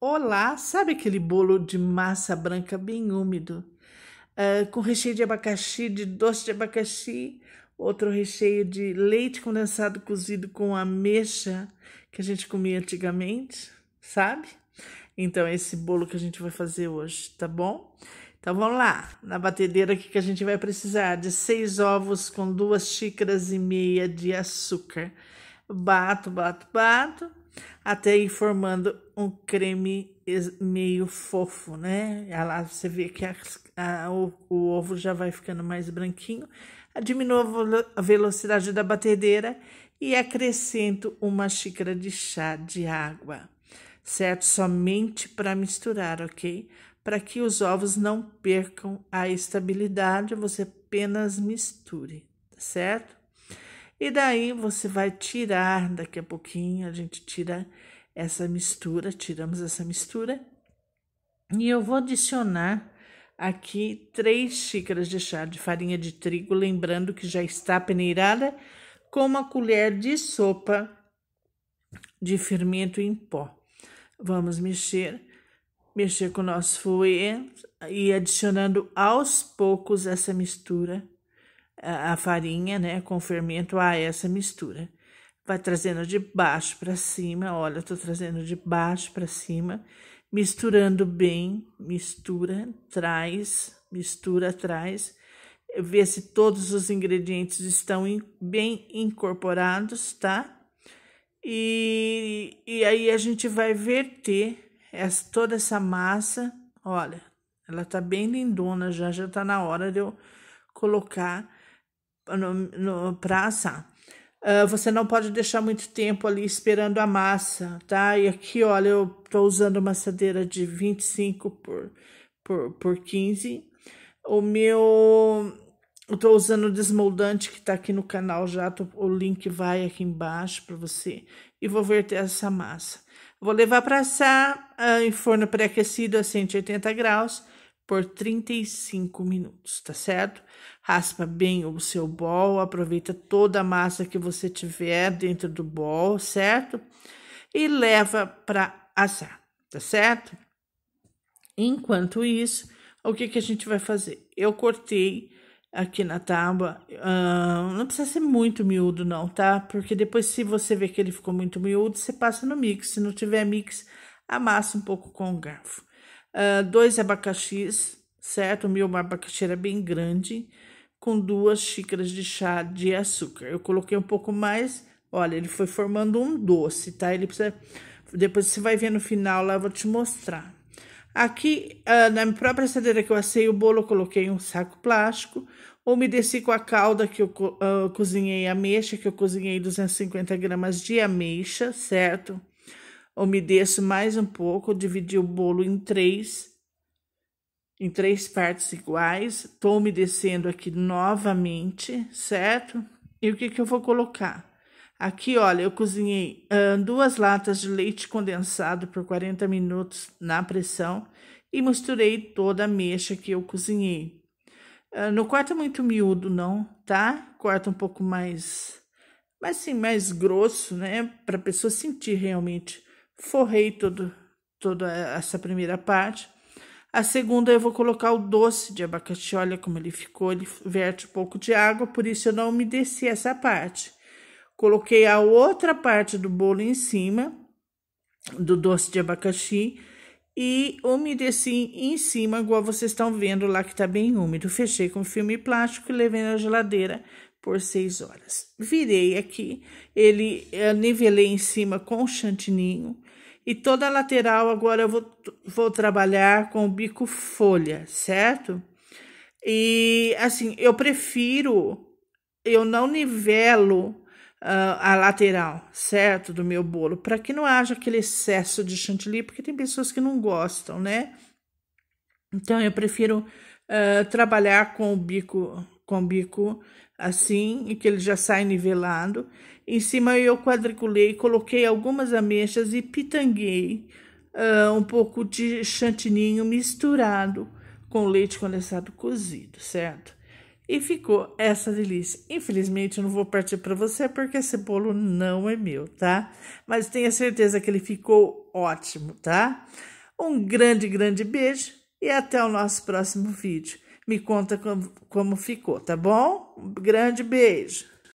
Olá, sabe aquele bolo de massa branca bem úmido, uh, com recheio de abacaxi, de doce de abacaxi, outro recheio de leite condensado cozido com ameixa que a gente comia antigamente, sabe? Então, é esse bolo que a gente vai fazer hoje, tá bom? Então, vamos lá. Na batedeira, que a gente vai precisar? De seis ovos com duas xícaras e meia de açúcar. Bato, bato, bato até formando um creme meio fofo, né? Ah lá você vê que a, a, o, o, ovo já vai ficando mais branquinho. Diminuo a velocidade da batedeira e acrescento uma xícara de chá de água, certo? Somente para misturar, ok? Para que os ovos não percam a estabilidade, você apenas misture, tá certo? E daí você vai tirar, daqui a pouquinho a gente tira essa mistura, tiramos essa mistura. E eu vou adicionar aqui três xícaras de chá de farinha de trigo, lembrando que já está peneirada, com uma colher de sopa de fermento em pó. Vamos mexer, mexer com o nosso fouet e adicionando aos poucos essa mistura a farinha, né, com fermento a ah, essa mistura. Vai trazendo de baixo para cima, olha, estou tô trazendo de baixo para cima, misturando bem, mistura, traz, mistura, traz, ver se todos os ingredientes estão bem incorporados, tá? E, e aí a gente vai verter essa, toda essa massa, olha, ela tá bem lindona já, já tá na hora de eu colocar no, no, pra assar. Uh, você não pode deixar muito tempo ali esperando a massa, tá? E aqui, olha, eu tô usando uma assadeira de 25 por, por, por 15. O meu... Eu tô usando o desmoldante que tá aqui no canal já, tô, o link vai aqui embaixo para você. E vou verter essa massa. Vou levar para assar uh, em forno pré-aquecido a 180 graus por 35 minutos, tá certo? Raspa bem o seu bol, aproveita toda a massa que você tiver dentro do bol, certo? E leva para assar, tá certo? Enquanto isso, o que, que a gente vai fazer? Eu cortei aqui na tábua, uh, não precisa ser muito miúdo não, tá? Porque depois se você ver que ele ficou muito miúdo, você passa no mix, se não tiver mix, amassa um pouco com o garfo. Ah, dois abacaxis, certo? O meu abacaxi era bem grande, com duas xícaras de chá de açúcar. Eu coloquei um pouco mais, olha, ele foi formando um doce, tá? Ele precisa. Depois você vai ver no final lá, eu vou te mostrar. Aqui, uh, na própria assadeira que eu assei o bolo, eu coloquei um saco plástico, umedeci com a calda que eu uh, cozinhei ameixa, que eu cozinhei 250 gramas de ameixa, certo? umedeço mais um pouco, dividi o bolo em três, em três partes iguais. Tô umedecendo aqui novamente, certo? E o que, que eu vou colocar? Aqui, olha, eu cozinhei uh, duas latas de leite condensado por 40 minutos na pressão e misturei toda a mexa que eu cozinhei. Uh, não corta muito miúdo, não, tá? Corta um pouco mais, mas assim, mais grosso, né? Para a pessoa sentir realmente Forrei todo, toda essa primeira parte. A segunda eu vou colocar o doce de abacaxi, olha como ele ficou, ele verte um pouco de água, por isso eu não umedeci essa parte. Coloquei a outra parte do bolo em cima, do doce de abacaxi, e umedeci em cima, igual vocês estão vendo lá que tá bem úmido. Fechei com filme plástico e levei na geladeira por seis horas. Virei aqui, ele eh, nivelei em cima com o chantininho e toda a lateral agora eu vou, vou trabalhar com o bico folha, certo? E assim, eu prefiro, eu não nivelo uh, a lateral, certo? Do meu bolo, para que não haja aquele excesso de chantilly, porque tem pessoas que não gostam, né? Então eu prefiro uh, trabalhar com o bico, com o bico assim, e que ele já sai nivelado. Em cima eu quadriculei, coloquei algumas ameixas e pitanguei uh, um pouco de chantininho misturado com leite condensado cozido, certo? E ficou essa delícia. Infelizmente, eu não vou partir para você porque esse bolo não é meu, tá? Mas tenha certeza que ele ficou ótimo, tá? Um grande, grande beijo e até o nosso próximo vídeo me conta como, como ficou, tá bom? Um grande beijo.